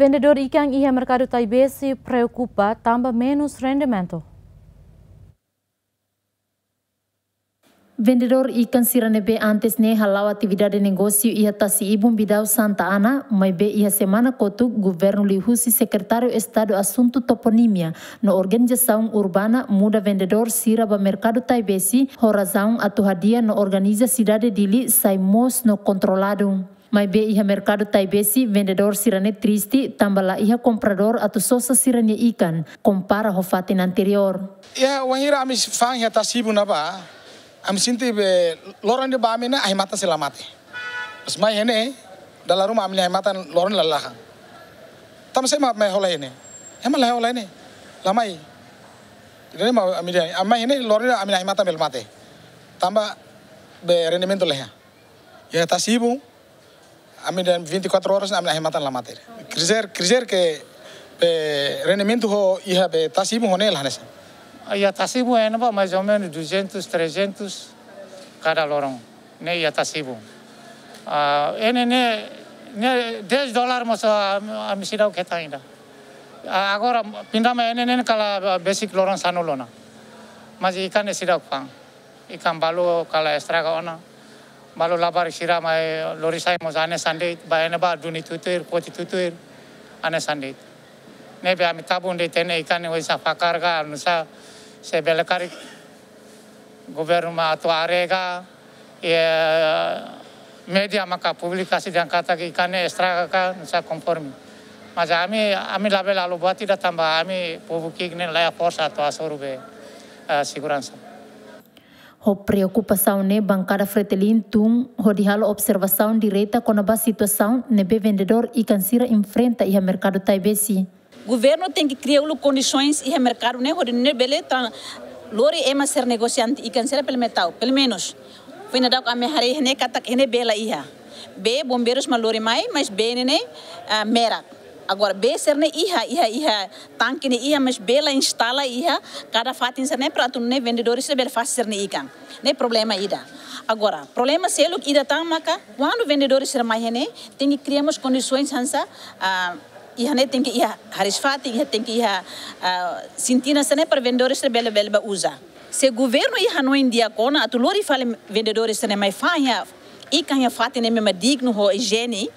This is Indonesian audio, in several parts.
Vendedor ikan iha mercado taibesi preocupa tambah menos rendimento. Vendedor ikan siranebe antes ne halau atividade negosio iha tasi ibum bidau Santa Ana, mai be iha semana kotu governo lihusi Sekretario Estado asunto Toponimia no organização urbana muda vendedor siraba mercado taibesi horazão atuhadia no organiza cidade dili saimos no controlado. Mai be iha mercado tai besi vendedor sirane tristi tambala iha comprador atau sosa sirane ikan compara ho fatin anterior. Ya wangira amis fang ya tasibu napa. Ami sinti be loran de bamina ai mata selamate. Mas mai hene dalam rumah amina ai mata loran lalahan. Tam sema me hola hene. Hema ya, la hola hene. Lamai. Ini mau amina amma hene loran amina ai mata bel Tambah be rendimento leha. Ya tasibu amin dan 24 horas amin hematan la materia. Krizer krizer ke be eh, rendimento ho iha be tasimu ho nela nesa. Ia ah, tasimu é nova pues, más o menos 200 300 cada lorong. Ne ia tasimu. Ah, ene ne ne 10 dólar mas a misira o que tá ainda. Agora me ene ne kala basic lorong sanulona. Mas ikan esira pang. Ikan balu kala estraga ona. Malu labar shira mai lorisai zane sande bayarnya ba duni tutuir poti tutuir ane sande ne be ami tabunde ikan ikane we sa fakarga nusa se belekari ma atau arega e media maka publikasi dan kata ikane ekstra ka nusa konformi maja ami ami label alu buat tidak tambah ami pubuki ne layak forsa atau asorube uh, eh, siguransa Ho preocupação ne bancada fretelin tum, ho dihalo observação direta com a situação nebe vendedor e cansira enfrenta e a mercado taibesi. Governo tem que criar condições e a mercado ne ho nebele tan lori ema ser negociante e cansira pelo metal, pelo menos. foi na dau a me hare ne katak ne bela iha. Be bombeiros malori mai, mas bene ne ah, mera agora be serne iha iha iha tanque ne iha mas bela instala iha cada fatin serne para tu ne vendedores se bela faz serne ikan né problema ida agora problema se que ida tá maka quando vendedores ser mais tem que criamos condições hansa uh, iha ne tem que iha harisfati iha tem que iha uh, ah, sentina serne para vendedores se bela bela usa se governo iha não india a tu lori fale vendedores né mais faia i kan ya fatine me digno ho higiene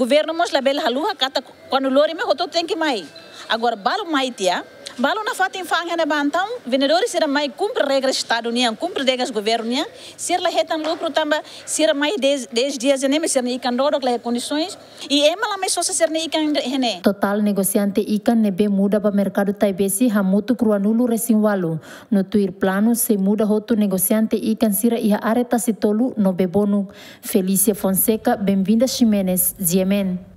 governo mos label haluha kata quando lori me hoto tem que mai agora balo mai tia balo na fati em fanga na bantam vendedores era mai cumpre regras estado união cumpre regras governo união ser la retan lucro tamba ser mai des dias nem me ser ikan candoro la condições e ema la me só ser ni can rene total negociante ikan nebe muda ba mercado taibesi hamutu kruanulu resinwalu no tuir plano se muda hotu negociante ikan sira iha areta sitolu no bebonu Felícia Fonseca, bem-vinda Ximenes, Ziemen.